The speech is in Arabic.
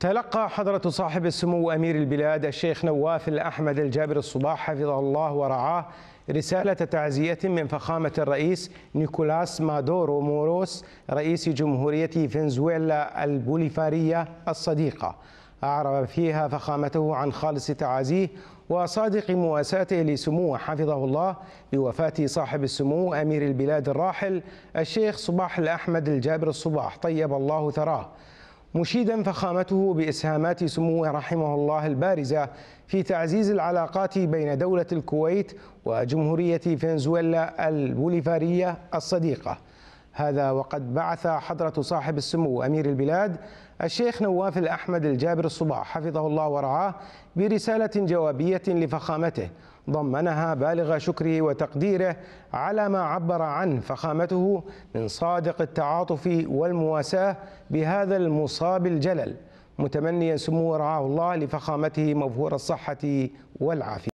تلقى حضرة صاحب السمو أمير البلاد الشيخ نواف الأحمد الجابر الصباح حفظه الله ورعاه رسالة تعزية من فخامة الرئيس نيكولاس مادورو موروس رئيس جمهورية فنزويلا البوليفارية الصديقة أعرب فيها فخامته عن خالص تعازيه وصادق مواساته لسموه حفظه الله بوفاة صاحب السمو أمير البلاد الراحل الشيخ صباح الأحمد الجابر الصباح طيب الله ثراه مشيدا فخامته بإسهامات سموه رحمه الله البارزة في تعزيز العلاقات بين دولة الكويت وجمهورية فنزويلا البوليفارية الصديقة هذا وقد بعث حضرة صاحب السمو أمير البلاد الشيخ نواف الأحمد الجابر الصباح حفظه الله ورعاه برسالة جوابية لفخامته ضمنها بالغ شكره وتقديره على ما عبر عنه فخامته من صادق التعاطف والمواساة بهذا المصاب الجلل متمنيا سمو رعاه الله لفخامته مبهور الصحة والعافية